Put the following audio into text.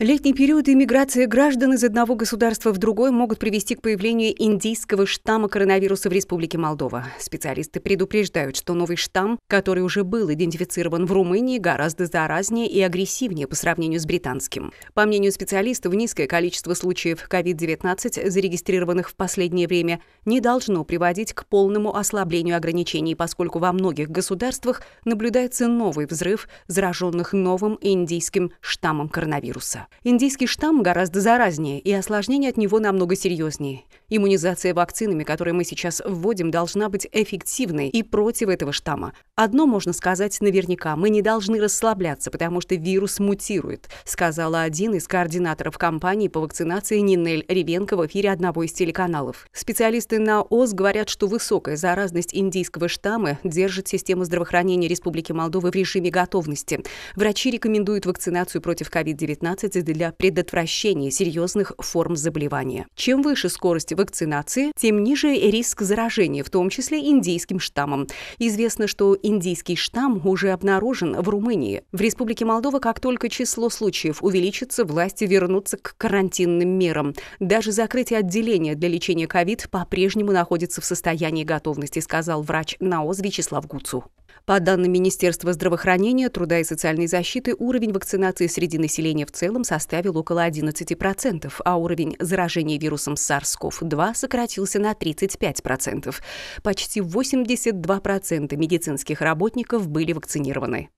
Летний период и миграция граждан из одного государства в другое могут привести к появлению индийского штамма коронавируса в Республике Молдова. Специалисты предупреждают, что новый штамм, который уже был идентифицирован в Румынии, гораздо заразнее и агрессивнее по сравнению с британским. По мнению специалистов, низкое количество случаев COVID-19, зарегистрированных в последнее время, не должно приводить к полному ослаблению ограничений, поскольку во многих государствах наблюдается новый взрыв зараженных новым индийским штаммом коронавируса. Индийский штамм гораздо заразнее, и осложнения от него намного серьезнее. Иммунизация вакцинами, которые мы сейчас вводим, должна быть эффективной и против этого штамма. Одно можно сказать наверняка – мы не должны расслабляться, потому что вирус мутирует, сказала один из координаторов кампании по вакцинации Нинель Ревенко в эфире одного из телеканалов. Специалисты на ОС говорят, что высокая заразность индийского штамма держит систему здравоохранения Республики Молдовы в режиме готовности. Врачи рекомендуют вакцинацию против COVID-19 проводится для предотвращения серьезных форм заболевания. Чем выше скорость вакцинации, тем ниже риск заражения, в том числе индийским штаммом. Известно, что индийский штамм уже обнаружен в Румынии. В Республике Молдова, как только число случаев увеличится, власти вернутся к карантинным мерам. Даже закрытие отделения для лечения ковид по-прежнему находится в состоянии готовности, сказал врач НАОЗ Вячеслав Гуцу. По данным Министерства здравоохранения, труда и социальной защиты, уровень вакцинации среди населения в целом составил около 11%, а уровень заражения вирусом SARS-CoV-2 сократился на 35%. Почти 82% медицинских работников были вакцинированы.